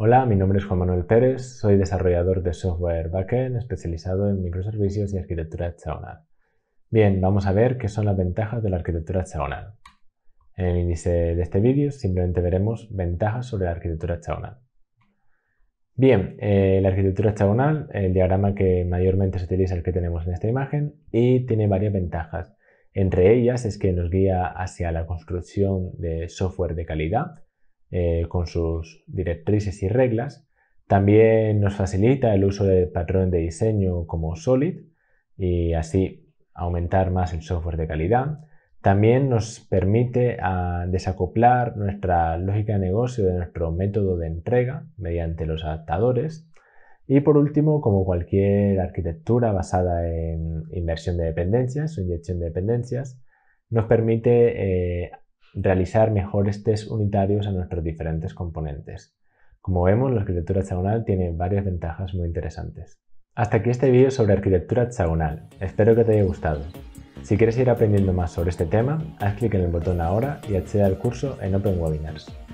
Hola, mi nombre es Juan Manuel Pérez, soy desarrollador de software backend especializado en microservicios y arquitectura hexagonal. Bien, vamos a ver qué son las ventajas de la arquitectura hexagonal. En el índice de este vídeo simplemente veremos ventajas sobre la arquitectura hexagonal. Bien, eh, la arquitectura hexagonal, el diagrama que mayormente se utiliza es el que tenemos en esta imagen y tiene varias ventajas. Entre ellas es que nos guía hacia la construcción de software de calidad, eh, con sus directrices y reglas. También nos facilita el uso de patrones de diseño como Solid y así aumentar más el software de calidad. También nos permite ah, desacoplar nuestra lógica de negocio de nuestro método de entrega mediante los adaptadores. Y por último, como cualquier arquitectura basada en inversión de dependencias o inyección de dependencias, nos permite eh, realizar mejores test unitarios a nuestros diferentes componentes. Como vemos, la arquitectura hexagonal tiene varias ventajas muy interesantes. Hasta aquí este vídeo sobre arquitectura hexagonal. Espero que te haya gustado. Si quieres ir aprendiendo más sobre este tema, haz clic en el botón ahora y accede al curso en Open Webinars.